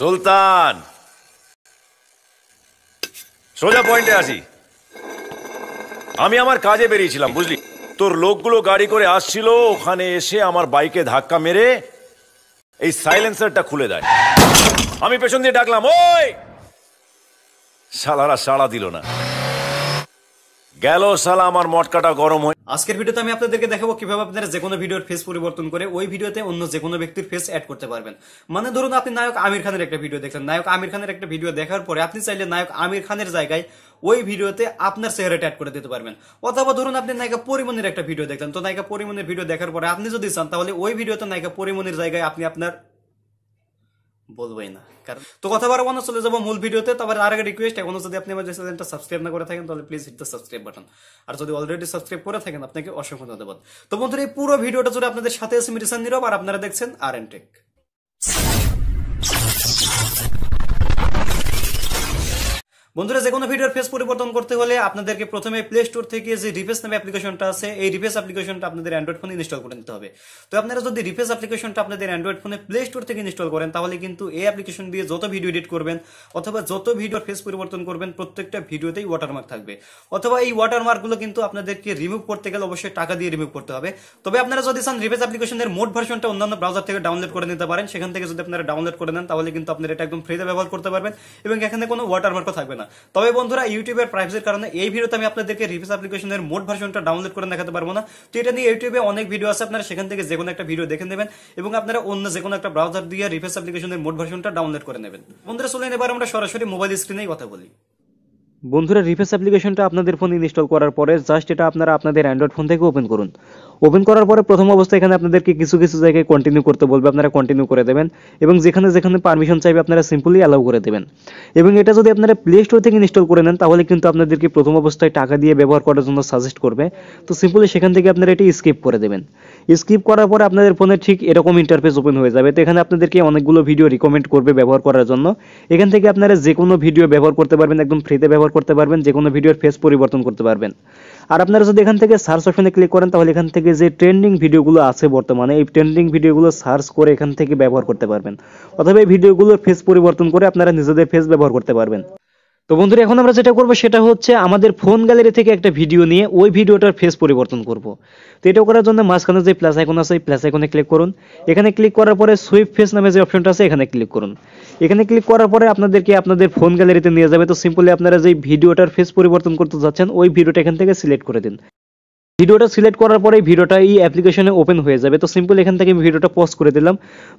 সুলতান সোজা পয়েন্টে আসি আমি আমার কাজে বেরিয়েছিলাম বুঝলি তোর লোকগুলো গাড়ি করে আসছিল ওখানে এসে আমার বাইকে ধাক্কা মেরে এই সাইলেন্সারটা খুলে দেয় আমি পেছন দিয়ে ডাকলাম ওই সালারা সাড়া দিল না গেল সালা আমার মটকাটা গরম হয়ে আজকের ভিডিওতে আমি আপনাদেরকে দেখাবো কিভাবে আপনারা যে কোনো ভিডিওর ফেস পরিবর্তন করে ওই ভিডিওতে অন্য যে কোনো ব্যক্তির ফেস অ্যাড করতে পারবেন মানে ধরুন আপনি নায়ক আমির খানের একটা ভিডিও দেখলেন নায়ক আমির খানের একটা ভিডিও দেখার পরে আপনি চাইলে নায়ক আমির খানের জায়গায় ওই ভিডিওতে আপনার চেহারাটা অ্যাড করে দিতে পারবেন অথবা ধরুন আপনি নায়িকা পরিমণের একটা ভিডিও দেখলেন তো নায়িকা পরিমণের ভিডিও দেখার পরে আপনি যদি চান তাহলে ওই ভিডিওতে নায়িকা পরিমণের জায়গায় আপনি আপনার বলবোই না কারণ তো কথা বারো বন্ধু চলে যাবো মূল ভিডিওতে তারপরে আর একটা রিকোয়েস্ট এখনো যদি আপনি আমার চ্যানেলটা সাবস্ক্রাইব না করে থাকেন তাহলে please hit the subscribe button আর যদি অলরেডি সাবস্ক্রাইব করে থাকেন আপনাকে অসংখ্য ধন্যবাদ তো বন্ধুরা এই পুরো ভিডিওটা জুড়ে আপনাদের সাথে আছে মিরিসান নীরব আর আপনারা দেখছেন আর এন টেক বন্ধুরা যে কোনো ভিডিওর ফেস পরিবর্তন করতে হলে আপনাদেরকে প্রথমে প্লে স্টোর থেকে যে রিফেস নামে অ্যাপ্লিকেশনটা আছে এই রিফেস অ্যাপ্লিকেশনটা আপনাদের অ্যান্ড্রয়েড ফোনে ইনস্টল করে নিতে হবে তো আপনারা যদি রিফেস অ্যাপ্লিকেশনটা আপনাদের অ্যান্ড্রয়েড ফোনে প্লে স্টোর থেকে ইনস্টল করেন তাহলে কিন্তু এই অ্যাপ্লিকেশন দিয়ে যত ভিডিও এডিট করবেন অথবা যত ভিডিওর ফেস পরিবর্তন করবেন প্রত্যেকটা ভিডিওতেই ওয়াটারমার্ক থাকবে অথবা এই ওয়াটারমার্কগুলো কিন্তু আপনাদেরকে রিমুভ করতে গেলে অবশ্যই টাকা দিয়ে রিমুভ করতে হবে তবে আপনারা যদি চান রিফেস অ্যাপ্লিকেশনের মোট ভার্সনটা অন্যান্য ব্রাউজার থেকে ডাউনলোড করে নিতে পারেন সেখান থেকে যদি আপনারা ডাউনলোড করে নেন তাহলে কিন্তু আপনারা এটা একদম ফ্রিতে ব্যবহার করতে পারবেন এবং এখানে কোনো ওয়াটারমার্কও থাকবে না না তবে বন্ধুরা ইউটিউবের প্রাইভেসির কারণে এই ভিডিওতে আমি আপনাদেরকে রিভিউস অ্যাপ্লিকেশনের মোট ভার্সনটা ডাউনলোড করে দেখাতে পারবো না তো এটা নিয়ে ইউটিউবে অনেক ভিডিও আছে আপনারা সেখান থেকে যে কোনো একটা ভিডিও দেখে নেবেন এবং আপনারা অন্য যে কোনো একটা ব্রাউজার দিয়ে রিভিউস অ্যাপ্লিকেশনের মোট ভার্সনটা ডাউনলোড করে নেবেন বন্ধুরা চলে এবার আমরা সরাসরি মোবাইল স্ক্রিনেই কথা বলি বন্ধুরা রিফেস অ্যাপ্লিকেশনটা আপনাদের ফোনে ইনস্টল করার পরে জাস্ট এটা আপনারা আপনাদের অ্যান্ড্রয়েড ফোন থেকে ওপেন করুন ওপেন করার পরে প্রথম অবস্থায় এখানে আপনাদেরকে কিছু কিছু জায়গায় কন্টিনিউ করতে বলবে আপনারা কন্টিনিউ করে দেবেন এবং যেখানে যেখানে পারমিশন চাইবে আপনারা সিম্পলি অ্যালাউ করে দেবেন এবং এটা যদি আপনারা প্লে স্টোর থেকে ইনস্টল করে নেন তাহলে কিন্তু আপনাদেরকে প্রথম অবস্থায় টাকা দিয়ে ব্যবহার করার জন্য সাজেস্ট করবে তো সিম্পলি সেখান থেকে আপনারা এটি স্কিপ করে দেবেন স্কিপ করার পরে আপনাদের ফোনে ঠিক এরকম ইন্টারফেস ওপেন হয়ে যাবে তো এখানে আপনাদেরকে অনেকগুলো ভিডিও রিকমেন্ড করবে ব্যবহার করার জন্য এখান থেকে আপনারা যে কোনো ভিডিও ব্যবহার করতে পারবেন একদম ফ্রিতে ব্যবহার করতে পারবেন যে কোনো ভিডিওর ফেস পরিবর্তন করতে পারবেন আর আপনারা যদি এখান থেকে সার্চ অপশনে ক্লিক করেন তাহলে এখান থেকে যে ট্রেন্ডিং ভিডিওগুলো আছে বর্তমানে এই ট্রেন্ডিং ভিডিওগুলো সার্চ করে এখান থেকে ব্যবহার করতে পারবেন অথবা এই ভিডিওগুলোর ফেস পরিবর্তন করে আপনারা নিজেদের ফেস ব্যবহার করতে পারবেন তো বন্ধুরা এখন আমরা যেটা করব সেটা হচ্ছে আমাদের ফোন গ্যালারি থেকে একটা ভিডিও নিয়ে ওই ভিডিওটার ফেস পরিবর্তন করব তো এটা করার জন্য মাঝখানে যে প্লাস আইকন আছে এই প্লাস আইকনে ক্লিক করুন এখানে ক্লিক করার পরে সুইপ ফেস নামে যে অপশনটা আছে এখানে ক্লিক করুন এখানে ক্লিক করার পরে আপনাদেরকে আপনাদের ফোন গ্যালারিতে নিয়ে যাবে তো সিম্পলি আপনারা যে ভিডিওটার ফেস পরিবর্তন করতে যাচ্ছেন ওই ভিডিওটা এখান থেকে সিলেক্ট করে দিন ভিডিওটা সিলেক্ট করার পরে ভিডিওটা এই অ্যাপ্লিকেশনে ওপেন হয়ে যাবে তো সিম্পল এখান থেকে আমি ভিডিওটা পজ করে দিলাম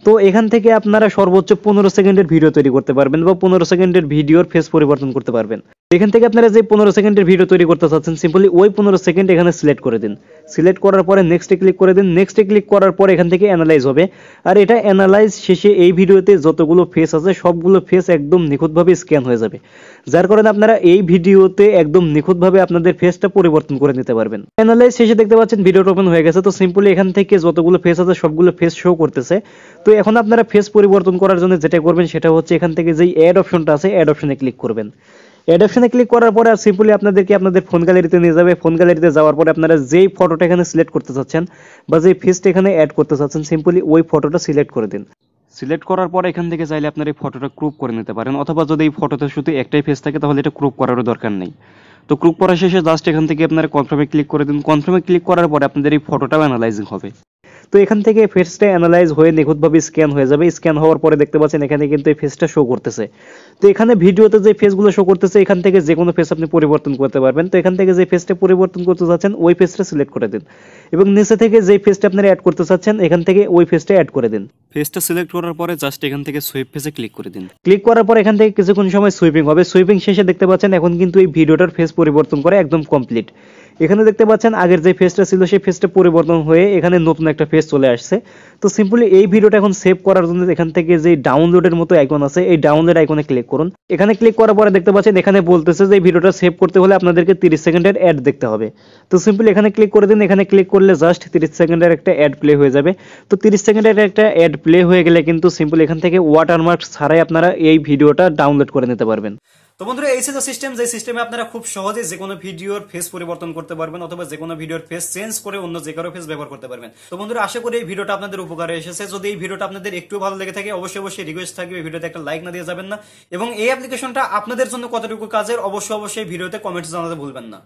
তো এখান থেকে আপনারা সর্বোচ্চ পনেরো সেকেন্ডের ভিডিও তৈরি করতে পারবেন বা পনেরো সেকেন্ডের ভিডিওর ফেস পরিবর্তন করতে পারবেন এখান থেকে আপনারা যে পনেরো সেকেন্ডের ভিডিও তৈরি করতে চাচ্ছেন সিম্পলি ওই পনেরো সেকেন্ড এখানে সিলেক্ট করে দিন সিলেক্ট করার পরে নেক্সটে ক্লিক করে দিন নেক্সটে ক্লিক করার পর এখান থেকে অ্যানালাইজ হবে আর এটা অ্যানালাইজ শেষে এই ভিডিওতে যতগুলো ফেস আছে সবগুলো ফেস একদম নিখুঁতভাবে স্ক্যান হয়ে যাবে যার কারণে আপনারা এই ভিডিওতে একদম নিখুঁতভাবে আপনাদের ফেসটা পরিবর্তন করে নিতে পারবেন অ্যানালাইজ গাইজ শেষে দেখতে পাচ্ছেন ভিডিওটা ওপেন হয়ে গেছে তো সিম্পলি এখান থেকে যতগুলো ফেস আছে সবগুলো ফেস শো করতেছে তো এখন আপনারা ফেস পরিবর্তন করার জন্য যেটা করবেন সেটা হচ্ছে এখান থেকে যেই অ্যাড অপশনটা আছে অ্যাড অপশনে ক্লিক করবেন অ্যাড অপশনে ক্লিক করার পরে আর সিম্পলি আপনাদেরকে আপনাদের ফোন গ্যালারিতে নিয়ে যাবে ফোন গ্যালারিতে যাওয়ার পরে আপনারা যেই ফটোটা এখানে সিলেক্ট করতে চাচ্ছেন বা যেই ফেসটা এখানে অ্যাড করতে চাচ্ছেন সিম্পলি ওই ফটোটা সিলেক্ট করে দিন সিলেক্ট করার পর এখান থেকে চাইলে আপনার এই ফটোটা ক্রুপ করে নিতে পারেন অথবা যদি এই ফটোতে শুধু একটাই ফেস থাকে তাহলে এটা ক্রুপ করারও দরকার নেই তো ক্রুক পড়া শেষে জাস্ট এখান থেকে আপনারা কনফার্মে ক্লিক করে দিন কনফার্মে ক্লিক করার পরে আপনাদের এই ফটোটাও অ্যানালাইজিং হবে তো এখান থেকে ফেসটা অ্যানালাইজ হয়ে নিখুঁতভাবে স্ক্যান হয়ে যাবে স্ক্যান হওয়ার পরে দেখতে পাচ্ছেন এখানে কিন্তু এই ফেসটা শো করতেছে তো এখানে ভিডিওতে যে ফেসগুলো শো করতেছে এখান থেকে যে কোনো ফেস আপনি পরিবর্তন করতে পারবেন তো এখান থেকে যে ফেসটা পরিবর্তন করতে চাচ্ছেন ওই ফেসটা সিলেক্ট করে দিন এবং নিচে থেকে যে ফেসটা আপনারা অ্যাড করতে চাচ্ছেন এখান থেকে ওই ফেসটা অ্যাড করে দিন ফেসটা সিলেক্ট করার পরে জাস্ট এখান থেকে সুইপ ফেসে ক্লিক করে দিন ক্লিক করার পর এখান থেকে কিছুক্ষণ সময় সুইপিং হবে সুইপিং শেষে দেখতে পাচ্ছেন এখন কিন্তু এই ভিডিওটার ফেস পরিবর্তন করে একদম কমপ্লিট এখানে দেখতে পাচ্ছেন আগের যে ফেসটা ছিল সেই ফেসটা পরিবর্তন হয়ে এখানে নতুন একটা ফেস চলে আসছে তো সিম্পলি এই ভিডিওটা এখন সেভ করার জন্য এখান থেকে যে ডাউনলোডের মতো আইকন আছে এই ডাউনলোড আইকনে ক্লিক করুন এখানে ক্লিক করার পরে দেখতে পাচ্ছেন এখানে বলতেছে যে ভিডিওটা সেভ করতে হলে আপনাদেরকে 30 সেকেন্ডের অ্যাড দেখতে হবে তো সিম্পলি এখানে ক্লিক করে দিন এখানে ক্লিক করলে জাস্ট 30 সেকেন্ডের একটা অ্যাড প্লে হয়ে যাবে তো 30 সেকেন্ডের একটা অ্যাড প্লে হয়ে গেলে কিন্তু সিম্পলি এখান থেকে ওয়াটারমার্ক ছাড়াই আপনারা এই ভিডিওটা ডাউনলোড করে নিতে পারবেন তো বন্ধুরা এই যে সিস্টেম যে সিস্টেমে আপনারা খুব সহজে যে কোনো ভিডিওর ফেস পরিবর্তন করতে পারবেন অথবা যে কোনো ভিডিওর ফেস চেঞ্জ করে অন্য যে কারো ফেস ব্যবহার করতে পারবেন তো বন্ধুরা আশা করি এই ভিডিওটা আপনাদের উপকারে এসেছে যদি এই ভিডিওটা আপনাদের একটু ভালো লেগে থাকে অবশ্যই অবশ্যই রিকোয়েস্ট থাকবে ভিডিওতে একটা লাইক না দিয়ে যাবেন না এবং এই অ্যাপ্লিকেশনটা আপনাদের জন্য কতটুকু কাজের অবশ্যই অবশ্যই ভিডিওতে কমেন্টস জানাতে ভুলবেন না